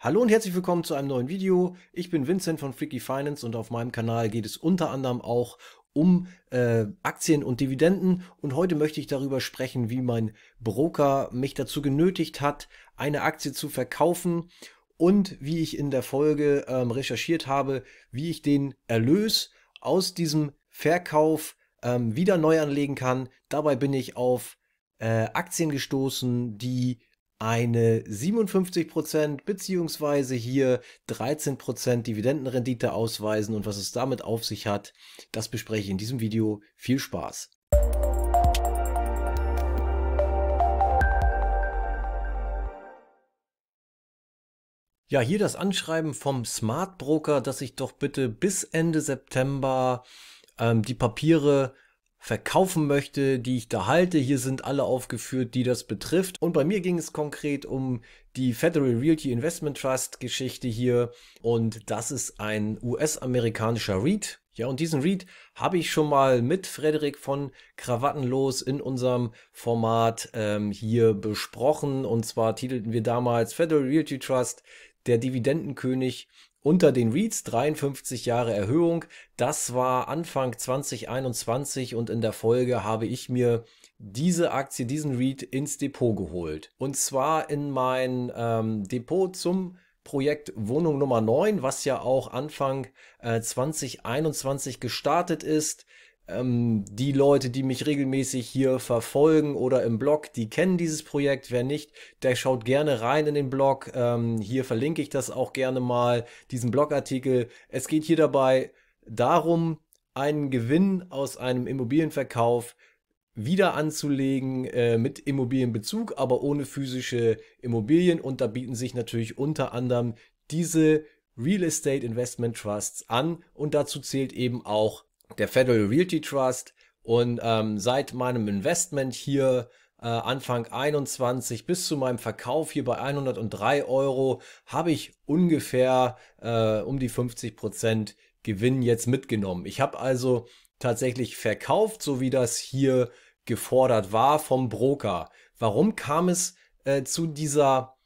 Hallo und herzlich willkommen zu einem neuen Video. Ich bin Vincent von Freaky Finance und auf meinem Kanal geht es unter anderem auch um äh, Aktien und Dividenden und heute möchte ich darüber sprechen, wie mein Broker mich dazu genötigt hat, eine Aktie zu verkaufen und wie ich in der Folge ähm, recherchiert habe, wie ich den Erlös aus diesem Verkauf ähm, wieder neu anlegen kann. Dabei bin ich auf äh, Aktien gestoßen, die eine 57% bzw. hier 13% Dividendenrendite ausweisen und was es damit auf sich hat, das bespreche ich in diesem Video. Viel Spaß! Ja, hier das Anschreiben vom Smart Broker, dass ich doch bitte bis Ende September ähm, die Papiere verkaufen möchte, die ich da halte. Hier sind alle aufgeführt, die das betrifft. Und bei mir ging es konkret um die Federal Realty Investment Trust Geschichte hier. Und das ist ein US-amerikanischer REIT. Ja, und diesen Read habe ich schon mal mit Frederik von Krawattenlos in unserem Format ähm, hier besprochen. Und zwar titelten wir damals Federal Realty Trust, der Dividendenkönig unter den Reeds 53 Jahre Erhöhung. Das war Anfang 2021 und in der Folge habe ich mir diese Aktie, diesen REIT ins Depot geholt. Und zwar in mein ähm, Depot zum Projekt Wohnung Nummer 9, was ja auch Anfang äh, 2021 gestartet ist. Ähm, die Leute, die mich regelmäßig hier verfolgen oder im Blog, die kennen dieses Projekt. Wer nicht, der schaut gerne rein in den Blog. Ähm, hier verlinke ich das auch gerne mal, diesen Blogartikel. Es geht hier dabei darum, einen Gewinn aus einem Immobilienverkauf wieder anzulegen äh, mit Immobilienbezug, aber ohne physische Immobilien. Und da bieten sich natürlich unter anderem diese Real Estate Investment Trusts an. Und dazu zählt eben auch der Federal Realty Trust. Und ähm, seit meinem Investment hier äh, Anfang 21 bis zu meinem Verkauf hier bei 103 Euro habe ich ungefähr äh, um die 50 Prozent Gewinn jetzt mitgenommen. Ich habe also tatsächlich verkauft, so wie das hier gefordert war vom Broker. Warum kam es äh, zu dieser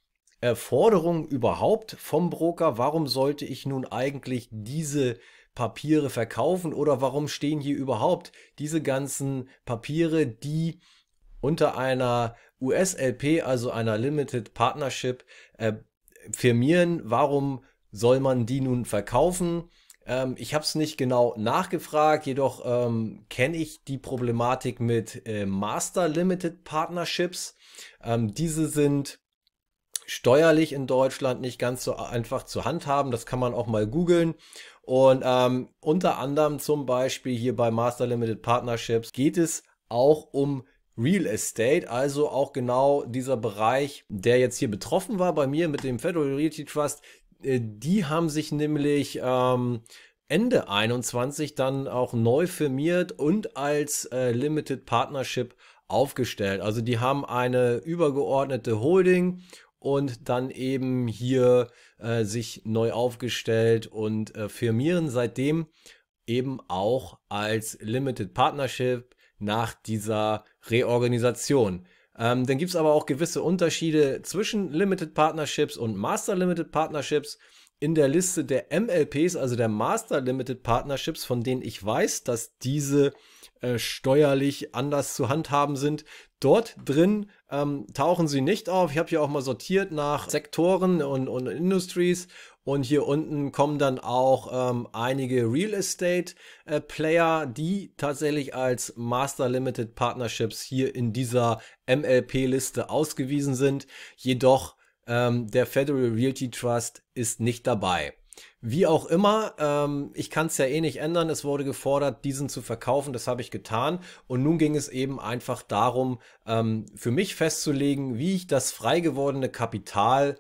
äh, Forderung überhaupt vom Broker? Warum sollte ich nun eigentlich diese Papiere verkaufen oder warum stehen hier überhaupt diese ganzen Papiere, die unter einer USLP, also einer Limited Partnership, äh, firmieren? Warum soll man die nun verkaufen? Ähm, ich habe es nicht genau nachgefragt, jedoch ähm, kenne ich die Problematik mit äh, Master Limited Partnerships. Ähm, diese sind steuerlich in Deutschland nicht ganz so einfach zu handhaben. Das kann man auch mal googeln. Und ähm, unter anderem zum Beispiel hier bei Master Limited Partnerships geht es auch um Real Estate, also auch genau dieser Bereich, der jetzt hier betroffen war bei mir mit dem Federal Realty Trust. Äh, die haben sich nämlich ähm, Ende 21 dann auch neu firmiert und als äh, Limited Partnership aufgestellt. Also die haben eine übergeordnete Holding und dann eben hier äh, sich neu aufgestellt und äh, firmieren seitdem eben auch als Limited Partnership nach dieser Reorganisation. Ähm, dann gibt es aber auch gewisse Unterschiede zwischen Limited Partnerships und Master Limited Partnerships. In der Liste der MLPs, also der Master Limited Partnerships, von denen ich weiß, dass diese äh, steuerlich anders zu handhaben sind, dort drin ähm, tauchen sie nicht auf. Ich habe hier auch mal sortiert nach Sektoren und, und Industries. Und hier unten kommen dann auch ähm, einige Real Estate äh, Player, die tatsächlich als Master Limited Partnerships hier in dieser MLP-Liste ausgewiesen sind. Jedoch ähm, der Federal Realty Trust ist nicht dabei. Wie auch immer, ähm, ich kann es ja eh nicht ändern. Es wurde gefordert, diesen zu verkaufen. Das habe ich getan. Und nun ging es eben einfach darum, ähm, für mich festzulegen, wie ich das frei gewordene Kapital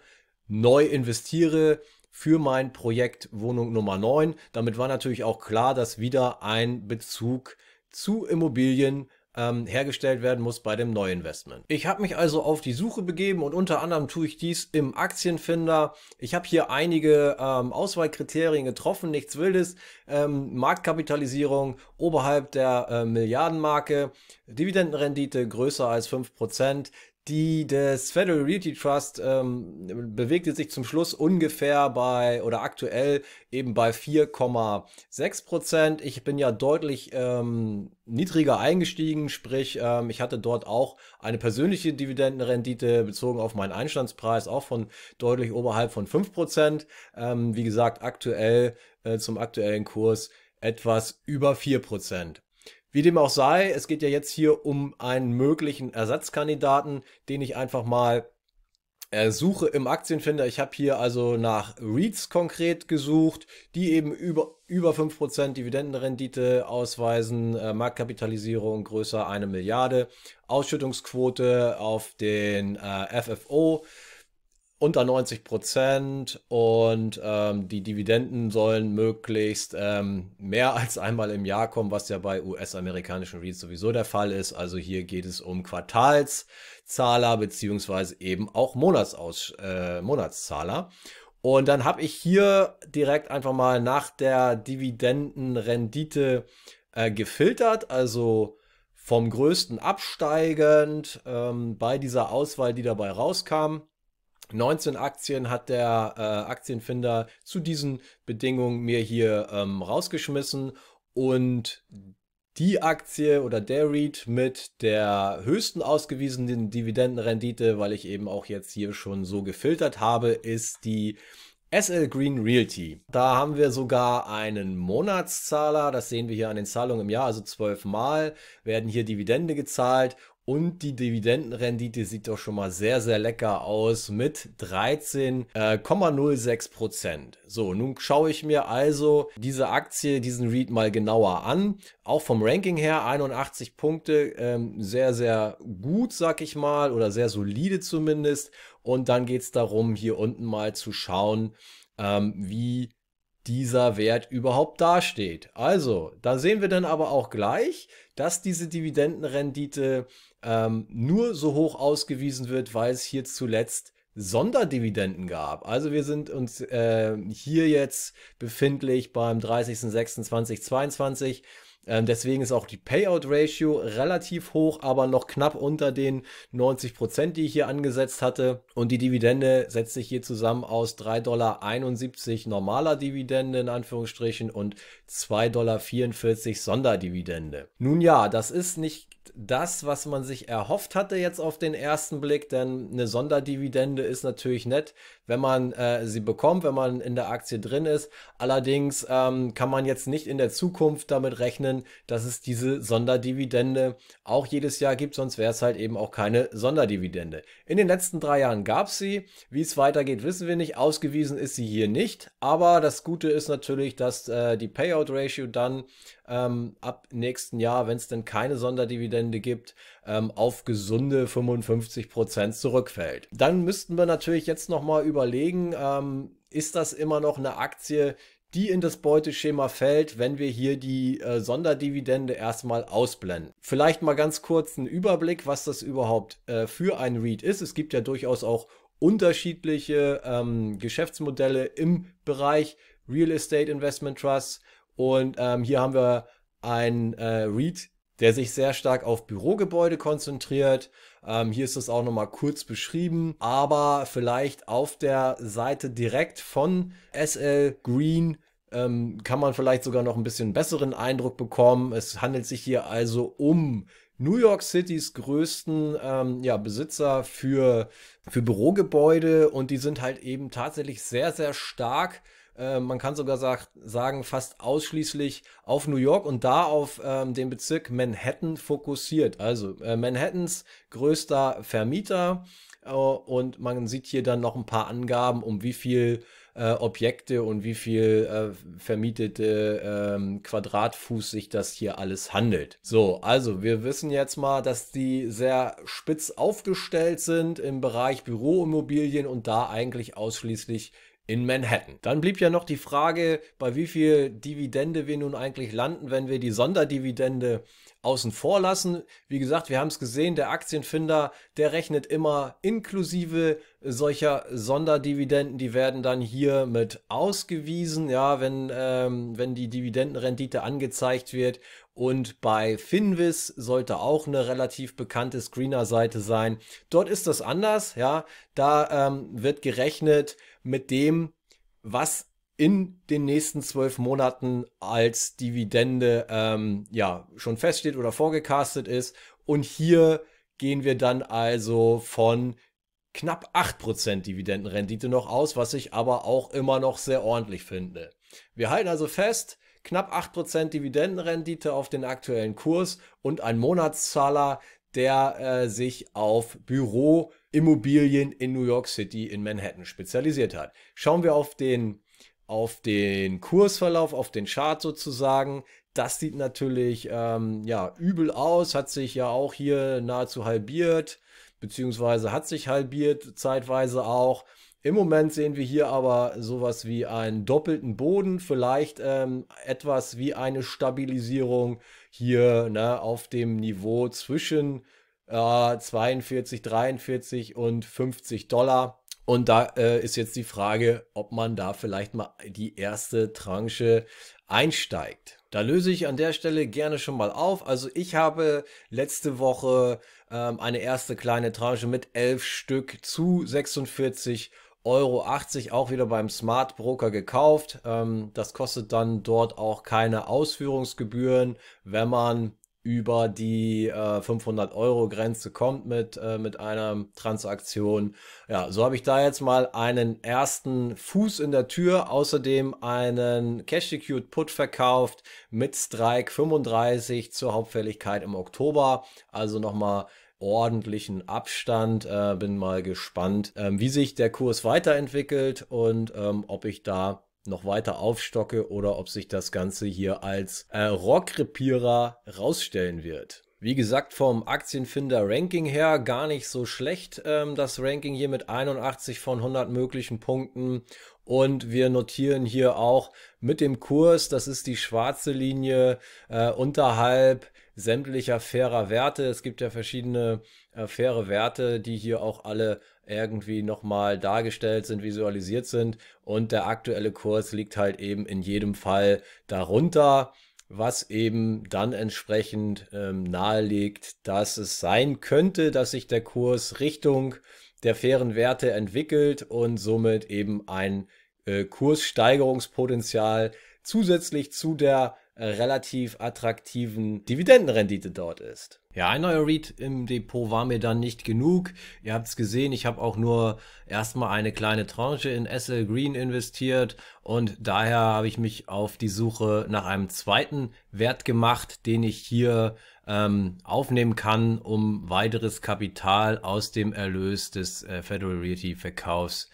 neu investiere für mein Projekt Wohnung Nummer 9. Damit war natürlich auch klar, dass wieder ein Bezug zu Immobilien ähm, hergestellt werden muss bei dem Neuinvestment. Ich habe mich also auf die Suche begeben und unter anderem tue ich dies im Aktienfinder. Ich habe hier einige ähm, Auswahlkriterien getroffen, nichts Wildes. Ähm, Marktkapitalisierung oberhalb der äh, Milliardenmarke, Dividendenrendite größer als 5%, die des Federal Realty Trust ähm, bewegte sich zum Schluss ungefähr bei oder aktuell eben bei 4,6 Prozent. Ich bin ja deutlich ähm, niedriger eingestiegen, sprich ähm, ich hatte dort auch eine persönliche Dividendenrendite bezogen auf meinen Einstandspreis auch von deutlich oberhalb von 5 Prozent. Ähm, wie gesagt, aktuell äh, zum aktuellen Kurs etwas über 4 Prozent. Wie dem auch sei, es geht ja jetzt hier um einen möglichen Ersatzkandidaten, den ich einfach mal äh, suche im Aktienfinder. Ich habe hier also nach REITs konkret gesucht, die eben über, über 5% Dividendenrendite ausweisen, äh, Marktkapitalisierung größer 1 Milliarde, Ausschüttungsquote auf den äh, FFO unter 90 Prozent und ähm, die Dividenden sollen möglichst ähm, mehr als einmal im Jahr kommen, was ja bei US-amerikanischen REITs sowieso der Fall ist. Also hier geht es um Quartalszahler beziehungsweise eben auch Monatsaus äh, Monatszahler. Und dann habe ich hier direkt einfach mal nach der Dividendenrendite äh, gefiltert, also vom größten absteigend ähm, bei dieser Auswahl, die dabei rauskam 19 Aktien hat der äh, Aktienfinder zu diesen Bedingungen mir hier ähm, rausgeschmissen und die Aktie oder der REIT mit der höchsten ausgewiesenen Dividendenrendite, weil ich eben auch jetzt hier schon so gefiltert habe, ist die SL Green Realty. Da haben wir sogar einen Monatszahler, das sehen wir hier an den Zahlungen im Jahr, also zwölfmal werden hier Dividende gezahlt und die Dividendenrendite sieht doch schon mal sehr, sehr lecker aus mit 13,06 äh, Prozent. So, nun schaue ich mir also diese Aktie, diesen Read mal genauer an. Auch vom Ranking her 81 Punkte, ähm, sehr, sehr gut, sag ich mal, oder sehr solide zumindest. Und dann geht es darum, hier unten mal zu schauen, ähm, wie dieser Wert überhaupt dasteht. Also, da sehen wir dann aber auch gleich, dass diese Dividendenrendite ähm, nur so hoch ausgewiesen wird, weil es hier zuletzt Sonderdividenden gab. Also wir sind uns äh, hier jetzt befindlich beim 30.06.2022. Ähm, deswegen ist auch die Payout-Ratio relativ hoch, aber noch knapp unter den 90 Prozent, die ich hier angesetzt hatte. Und die Dividende setzt sich hier zusammen aus 3,71 Dollar normaler Dividende in Anführungsstrichen und 2,44 Dollar Sonderdividende. Nun ja, das ist nicht das, was man sich erhofft hatte jetzt auf den ersten Blick, denn eine Sonderdividende ist natürlich nett, wenn man äh, sie bekommt, wenn man in der Aktie drin ist. Allerdings ähm, kann man jetzt nicht in der Zukunft damit rechnen, dass es diese Sonderdividende auch jedes Jahr gibt, sonst wäre es halt eben auch keine Sonderdividende. In den letzten drei Jahren gab es sie. Wie es weitergeht, wissen wir nicht. Ausgewiesen ist sie hier nicht. Aber das Gute ist natürlich, dass äh, die Payout Ratio dann ähm, ab nächsten Jahr, wenn es denn keine Sonderdividende Dividende gibt, ähm, auf gesunde 55% Prozent zurückfällt. Dann müssten wir natürlich jetzt nochmal überlegen, ähm, ist das immer noch eine Aktie, die in das Beuteschema fällt, wenn wir hier die äh, Sonderdividende erstmal ausblenden. Vielleicht mal ganz kurz einen Überblick, was das überhaupt äh, für ein REIT ist. Es gibt ja durchaus auch unterschiedliche ähm, Geschäftsmodelle im Bereich Real Estate Investment Trusts. und ähm, hier haben wir ein äh, REIT der sich sehr stark auf Bürogebäude konzentriert. Ähm, hier ist das auch nochmal kurz beschrieben, aber vielleicht auf der Seite direkt von SL Green ähm, kann man vielleicht sogar noch ein bisschen besseren Eindruck bekommen. Es handelt sich hier also um New York Citys größten ähm, ja, Besitzer für, für Bürogebäude und die sind halt eben tatsächlich sehr, sehr stark äh, man kann sogar sag, sagen, fast ausschließlich auf New York und da auf ähm, den Bezirk Manhattan fokussiert. Also äh, Manhattans größter Vermieter äh, und man sieht hier dann noch ein paar Angaben, um wie viel äh, Objekte und wie viel vermietete ähm, Quadratfuß sich das hier alles handelt. So, also wir wissen jetzt mal, dass die sehr spitz aufgestellt sind im Bereich Büroimmobilien und da eigentlich ausschließlich in Manhattan. Dann blieb ja noch die Frage, bei wie viel Dividende wir nun eigentlich landen, wenn wir die Sonderdividende außen vor lassen. Wie gesagt, wir haben es gesehen, der Aktienfinder, der rechnet immer inklusive solcher Sonderdividenden, die werden dann hier mit ausgewiesen, ja, wenn, ähm, wenn die Dividendenrendite angezeigt wird. Und bei Finvis sollte auch eine relativ bekannte Screener-Seite sein. Dort ist das anders, ja, da ähm, wird gerechnet, mit dem, was in den nächsten zwölf Monaten als Dividende ähm, ja schon feststeht oder vorgecastet ist. Und hier gehen wir dann also von knapp 8% Dividendenrendite noch aus, was ich aber auch immer noch sehr ordentlich finde. Wir halten also fest, knapp 8% Dividendenrendite auf den aktuellen Kurs und ein Monatszahler, der äh, sich auf Büro Immobilien in New York City in Manhattan spezialisiert hat. Schauen wir auf den, auf den Kursverlauf, auf den Chart sozusagen. Das sieht natürlich ähm, ja, übel aus, hat sich ja auch hier nahezu halbiert, beziehungsweise hat sich halbiert zeitweise auch. Im Moment sehen wir hier aber sowas wie einen doppelten Boden, vielleicht ähm, etwas wie eine Stabilisierung hier ne, auf dem Niveau zwischen äh, 42, 43 und 50 Dollar. Und da äh, ist jetzt die Frage, ob man da vielleicht mal die erste Tranche einsteigt. Da löse ich an der Stelle gerne schon mal auf. Also ich habe letzte Woche ähm, eine erste kleine Tranche mit 11 Stück zu 46,80 Euro auch wieder beim Smart Broker gekauft. Ähm, das kostet dann dort auch keine Ausführungsgebühren, wenn man über die äh, 500-Euro-Grenze kommt mit, äh, mit einer Transaktion. Ja, so habe ich da jetzt mal einen ersten Fuß in der Tür, außerdem einen Cash-Secure Put verkauft mit Strike 35 zur Hauptfälligkeit im Oktober. Also nochmal ordentlichen Abstand. Äh, bin mal gespannt, ähm, wie sich der Kurs weiterentwickelt und ähm, ob ich da noch weiter aufstocke oder ob sich das Ganze hier als äh, Rockrepierer rausstellen wird. Wie gesagt, vom Aktienfinder-Ranking her gar nicht so schlecht. Ähm, das Ranking hier mit 81 von 100 möglichen Punkten. Und wir notieren hier auch mit dem Kurs, das ist die schwarze Linie äh, unterhalb sämtlicher fairer Werte. Es gibt ja verschiedene äh, faire Werte, die hier auch alle irgendwie nochmal dargestellt sind, visualisiert sind. Und der aktuelle Kurs liegt halt eben in jedem Fall darunter, was eben dann entsprechend ähm, nahelegt, dass es sein könnte, dass sich der Kurs Richtung der fairen Werte entwickelt und somit eben ein äh, Kurssteigerungspotenzial zusätzlich zu der äh, relativ attraktiven Dividendenrendite dort ist. Ja, ein neuer Read im Depot war mir dann nicht genug. Ihr habt es gesehen, ich habe auch nur erstmal eine kleine Tranche in SL Green investiert und daher habe ich mich auf die Suche nach einem zweiten Wert gemacht, den ich hier ähm, aufnehmen kann, um weiteres Kapital aus dem Erlös des äh, Federal Realty Verkaufs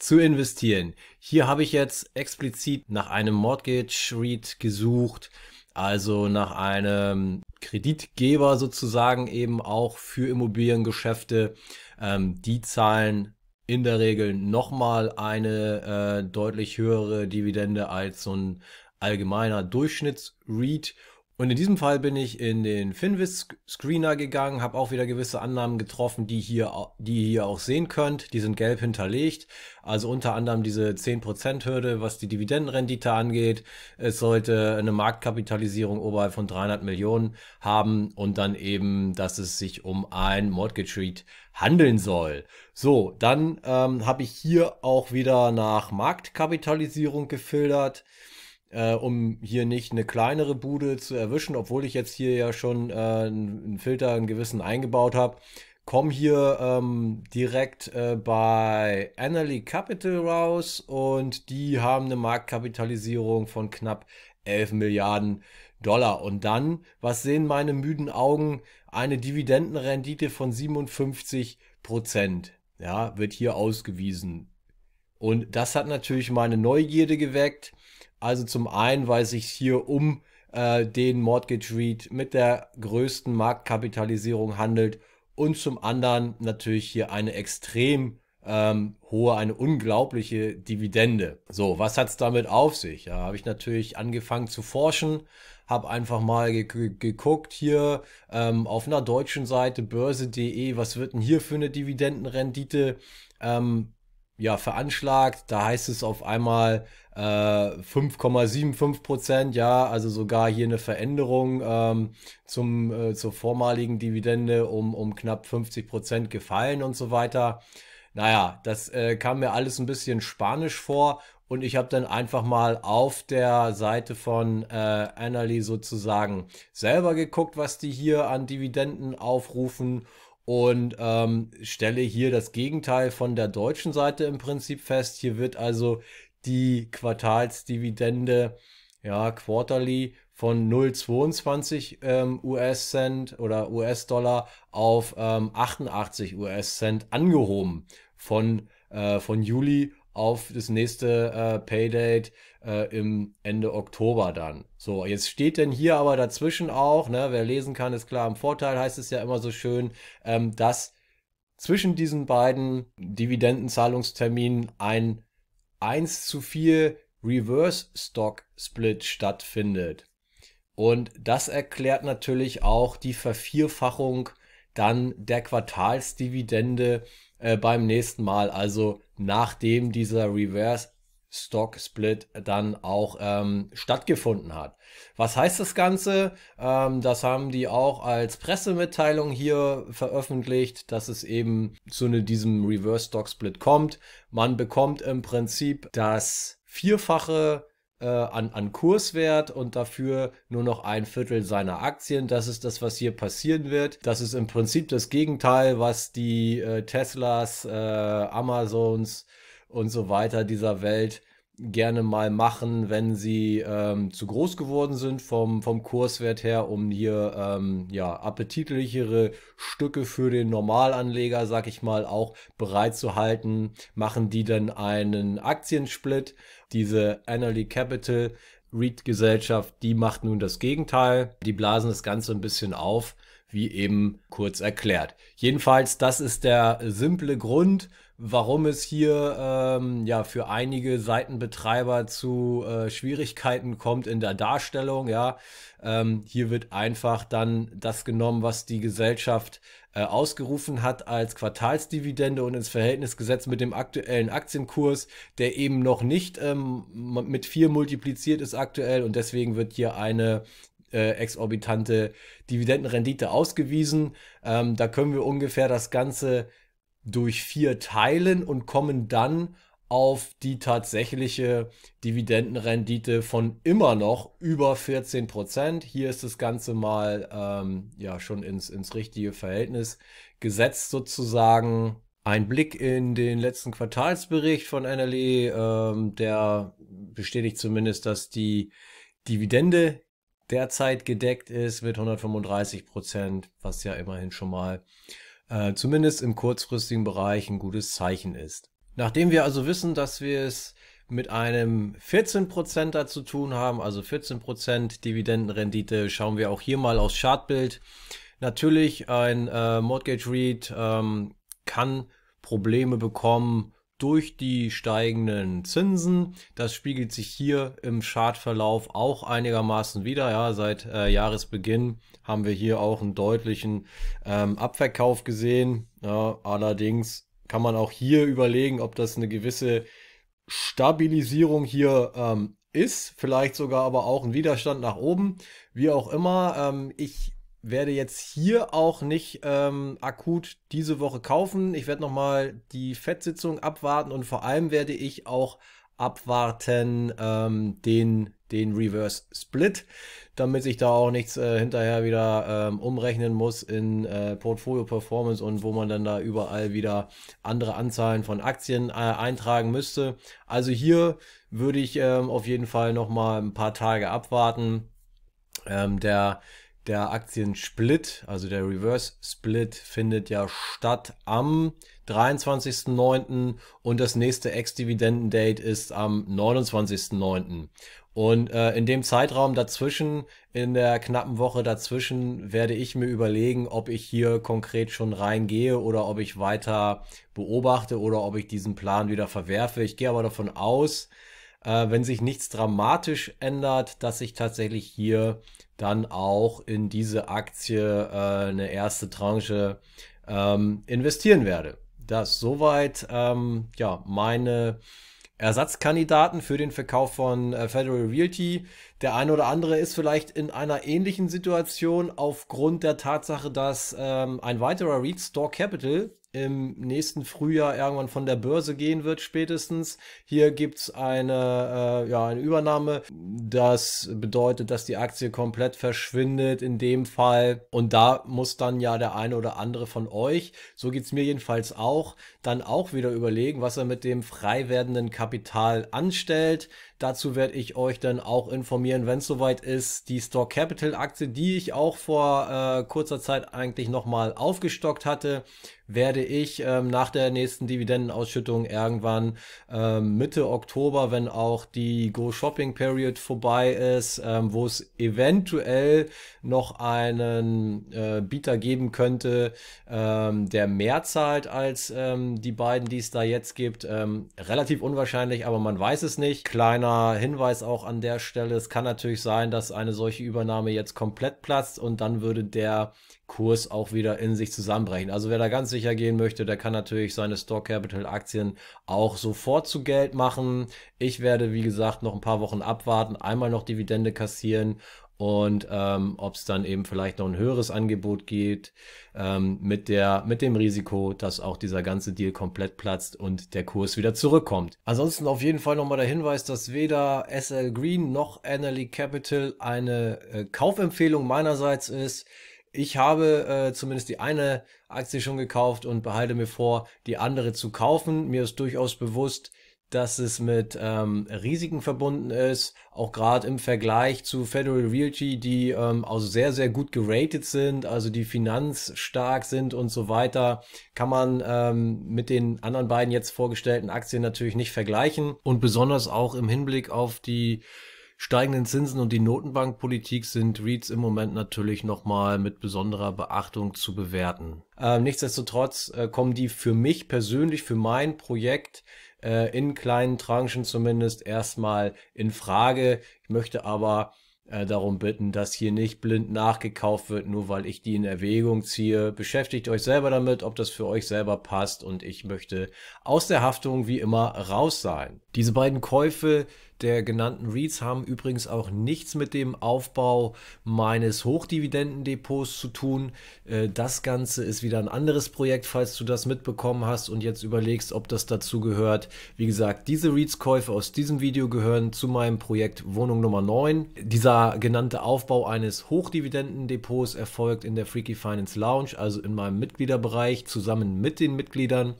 zu investieren. Hier habe ich jetzt explizit nach einem Mortgage read gesucht, also nach einem Kreditgeber sozusagen eben auch für Immobiliengeschäfte. Ähm, die zahlen in der Regel nochmal eine äh, deutlich höhere Dividende als so ein allgemeiner durchschnitts read und in diesem Fall bin ich in den Finvis Screener gegangen, habe auch wieder gewisse Annahmen getroffen, die, hier, die ihr hier auch sehen könnt. Die sind gelb hinterlegt. Also unter anderem diese 10% Hürde, was die Dividendenrendite angeht. Es sollte eine Marktkapitalisierung oberhalb von 300 Millionen haben und dann eben, dass es sich um ein Mortgage REIT handeln soll. So, dann ähm, habe ich hier auch wieder nach Marktkapitalisierung gefiltert äh, um hier nicht eine kleinere Bude zu erwischen, obwohl ich jetzt hier ja schon äh, einen Filter, einen gewissen eingebaut habe. Komm hier ähm, direkt äh, bei Annaly Capital raus und die haben eine Marktkapitalisierung von knapp 11 Milliarden Dollar. Und dann, was sehen meine müden Augen? Eine Dividendenrendite von 57 Prozent. Ja, wird hier ausgewiesen. Und das hat natürlich meine Neugierde geweckt. Also zum einen, weil sich hier um äh, den Mortgage Read mit der größten Marktkapitalisierung handelt und zum anderen natürlich hier eine extrem ähm, hohe, eine unglaubliche Dividende. So, was hat's damit auf sich? Da ja, habe ich natürlich angefangen zu forschen, habe einfach mal ge geguckt hier ähm, auf einer deutschen Seite börse.de, was wird denn hier für eine Dividendenrendite ähm, ja, veranschlagt? Da heißt es auf einmal 5,75 Prozent, ja, also sogar hier eine Veränderung ähm, zum, äh, zur vormaligen Dividende um, um knapp 50 Prozent gefallen und so weiter. Naja, das äh, kam mir alles ein bisschen spanisch vor und ich habe dann einfach mal auf der Seite von äh, Annaly sozusagen selber geguckt, was die hier an Dividenden aufrufen und ähm, stelle hier das Gegenteil von der deutschen Seite im Prinzip fest. Hier wird also die Quartalsdividende, ja, quarterly von 0,22 ähm, US-Cent oder US-Dollar auf ähm, 88 US-Cent angehoben von, äh, von Juli auf das nächste äh, Paydate äh, im Ende Oktober dann. So, jetzt steht denn hier aber dazwischen auch, ne, wer lesen kann, ist klar im Vorteil, heißt es ja immer so schön, ähm, dass zwischen diesen beiden Dividendenzahlungsterminen ein 1 zu 4 Reverse Stock Split stattfindet. Und das erklärt natürlich auch die Vervierfachung dann der Quartalsdividende äh, beim nächsten Mal, also nachdem dieser Reverse Stock Split dann auch ähm, stattgefunden hat. Was heißt das Ganze? Ähm, das haben die auch als Pressemitteilung hier veröffentlicht, dass es eben zu ne, diesem Reverse Stock Split kommt. Man bekommt im Prinzip das Vierfache äh, an, an Kurswert und dafür nur noch ein Viertel seiner Aktien. Das ist das, was hier passieren wird. Das ist im Prinzip das Gegenteil, was die äh, Teslas, äh, Amazons, und so weiter dieser Welt gerne mal machen, wenn sie ähm, zu groß geworden sind vom, vom Kurswert her, um hier ähm, ja, appetitlichere Stücke für den Normalanleger, sag ich mal, auch bereit zu halten, machen die dann einen Aktiensplit. Diese Annaly Capital REIT-Gesellschaft, die macht nun das Gegenteil. Die blasen das Ganze ein bisschen auf, wie eben kurz erklärt. Jedenfalls, das ist der simple Grund, warum es hier ähm, ja für einige Seitenbetreiber zu äh, Schwierigkeiten kommt in der Darstellung. Ja, ähm, hier wird einfach dann das genommen, was die Gesellschaft äh, ausgerufen hat als Quartalsdividende und ins Verhältnis gesetzt mit dem aktuellen Aktienkurs, der eben noch nicht ähm, mit vier multipliziert ist aktuell und deswegen wird hier eine äh, exorbitante Dividendenrendite ausgewiesen. Ähm, da können wir ungefähr das Ganze durch vier teilen und kommen dann auf die tatsächliche Dividendenrendite von immer noch über 14 Prozent. Hier ist das Ganze mal ähm, ja schon ins, ins richtige Verhältnis gesetzt sozusagen. Ein Blick in den letzten Quartalsbericht von NLE, ähm, der bestätigt zumindest, dass die Dividende derzeit gedeckt ist mit 135 Prozent, was ja immerhin schon mal äh, zumindest im kurzfristigen Bereich ein gutes Zeichen ist. Nachdem wir also wissen, dass wir es mit einem 14%er zu tun haben, also 14% Dividendenrendite, schauen wir auch hier mal aufs Chartbild. Natürlich, ein äh, Mortgage Read ähm, kann Probleme bekommen, durch die steigenden Zinsen. Das spiegelt sich hier im Chartverlauf auch einigermaßen wieder. Ja, seit äh, Jahresbeginn haben wir hier auch einen deutlichen ähm, Abverkauf gesehen. Ja, allerdings kann man auch hier überlegen, ob das eine gewisse Stabilisierung hier ähm, ist, vielleicht sogar aber auch ein Widerstand nach oben, wie auch immer. Ähm, ich werde jetzt hier auch nicht ähm, akut diese Woche kaufen. Ich werde nochmal die Fettsitzung abwarten und vor allem werde ich auch abwarten ähm, den, den Reverse Split, damit ich da auch nichts äh, hinterher wieder ähm, umrechnen muss in äh, Portfolio Performance und wo man dann da überall wieder andere Anzahlen von Aktien äh, eintragen müsste. Also hier würde ich ähm, auf jeden Fall nochmal ein paar Tage abwarten. Ähm, der der Aktiensplit, also der Reverse Split, findet ja statt am 23.09. und das nächste Ex-Dividenden-Date ist am 29.09. Und äh, in dem Zeitraum dazwischen, in der knappen Woche dazwischen, werde ich mir überlegen, ob ich hier konkret schon reingehe oder ob ich weiter beobachte oder ob ich diesen Plan wieder verwerfe. Ich gehe aber davon aus, äh, wenn sich nichts dramatisch ändert, dass ich tatsächlich hier dann auch in diese Aktie äh, eine erste Tranche ähm, investieren werde. Das soweit ähm, ja meine Ersatzkandidaten für den Verkauf von äh, Federal Realty. Der eine oder andere ist vielleicht in einer ähnlichen Situation aufgrund der Tatsache, dass ähm, ein weiterer REIT Store Capital im nächsten Frühjahr irgendwann von der Börse gehen wird, spätestens. Hier gibt's eine, äh, ja, eine Übernahme. Das bedeutet, dass die Aktie komplett verschwindet in dem Fall. Und da muss dann ja der eine oder andere von euch, so geht's mir jedenfalls auch, dann auch wieder überlegen, was er mit dem frei werdenden Kapital anstellt. Dazu werde ich euch dann auch informieren, wenn es soweit ist. Die Store Capital Aktie, die ich auch vor äh, kurzer Zeit eigentlich nochmal aufgestockt hatte, werde ich ähm, nach der nächsten Dividendenausschüttung irgendwann ähm, Mitte Oktober, wenn auch die Go Shopping Period vorbei ist, ähm, wo es eventuell noch einen äh, Bieter geben könnte, ähm, der mehr zahlt als ähm, die beiden, die es da jetzt gibt. Ähm, relativ unwahrscheinlich, aber man weiß es nicht. Kleiner kleiner Hinweis auch an der Stelle. Es kann natürlich sein, dass eine solche Übernahme jetzt komplett platzt und dann würde der Kurs auch wieder in sich zusammenbrechen. Also wer da ganz sicher gehen möchte, der kann natürlich seine Stock Capital Aktien auch sofort zu Geld machen. Ich werde, wie gesagt, noch ein paar Wochen abwarten, einmal noch Dividende kassieren und ähm, ob es dann eben vielleicht noch ein höheres Angebot geht ähm, mit der mit dem Risiko, dass auch dieser ganze Deal komplett platzt und der Kurs wieder zurückkommt. Ansonsten auf jeden Fall nochmal der Hinweis, dass weder SL Green noch Annaly Capital eine äh, Kaufempfehlung meinerseits ist. Ich habe äh, zumindest die eine Aktie schon gekauft und behalte mir vor, die andere zu kaufen. Mir ist durchaus bewusst, dass es mit ähm, Risiken verbunden ist, auch gerade im Vergleich zu Federal Realty, die ähm, also sehr, sehr gut geratet sind, also die finanzstark sind und so weiter, kann man ähm, mit den anderen beiden jetzt vorgestellten Aktien natürlich nicht vergleichen. Und besonders auch im Hinblick auf die steigenden Zinsen und die Notenbankpolitik sind REITs im Moment natürlich nochmal mit besonderer Beachtung zu bewerten. Ähm, nichtsdestotrotz äh, kommen die für mich persönlich, für mein Projekt, äh, in kleinen Tranchen zumindest erstmal in Frage. Ich möchte aber äh, darum bitten, dass hier nicht blind nachgekauft wird, nur weil ich die in Erwägung ziehe. Beschäftigt euch selber damit, ob das für euch selber passt und ich möchte aus der Haftung wie immer raus sein. Diese beiden Käufe der genannten REITs haben übrigens auch nichts mit dem Aufbau meines Hochdividendendepots zu tun. Äh, das Ganze ist wieder ein anderes Projekt, falls du das mitbekommen hast und jetzt überlegst, ob das dazu gehört. Wie gesagt, diese REITs-Käufe aus diesem Video gehören zu meinem Projekt Wohnung Nummer 9. Dieser genannte Aufbau eines Hochdividendendepots erfolgt in der Freaky Finance Lounge, also in meinem Mitgliederbereich, zusammen mit den Mitgliedern.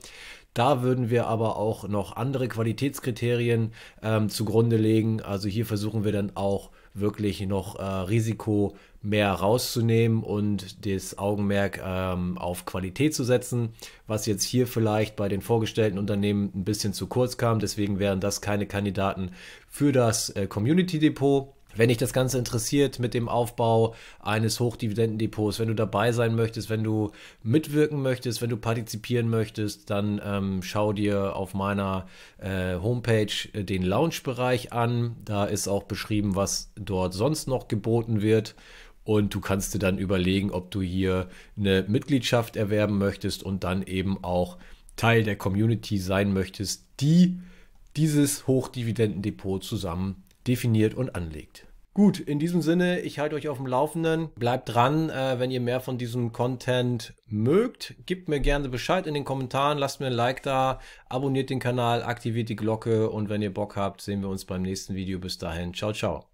Da würden wir aber auch noch andere Qualitätskriterien ähm, zugrunde legen. Also hier versuchen wir dann auch wirklich noch äh, Risiko mehr rauszunehmen und das Augenmerk ähm, auf Qualität zu setzen, was jetzt hier vielleicht bei den vorgestellten Unternehmen ein bisschen zu kurz kam. Deswegen wären das keine Kandidaten für das äh, Community Depot. Wenn dich das Ganze interessiert mit dem Aufbau eines Hochdividendendepots, wenn du dabei sein möchtest, wenn du mitwirken möchtest, wenn du partizipieren möchtest, dann ähm, schau dir auf meiner äh, Homepage äh, den Lounge-Bereich an. Da ist auch beschrieben, was dort sonst noch geboten wird. Und du kannst dir dann überlegen, ob du hier eine Mitgliedschaft erwerben möchtest und dann eben auch Teil der Community sein möchtest, die dieses Hochdividendendepot zusammen definiert und anlegt. Gut, in diesem Sinne, ich halte euch auf dem Laufenden. Bleibt dran, äh, wenn ihr mehr von diesem Content mögt. Gebt mir gerne Bescheid in den Kommentaren, lasst mir ein Like da, abonniert den Kanal, aktiviert die Glocke und wenn ihr Bock habt, sehen wir uns beim nächsten Video. Bis dahin, ciao, ciao.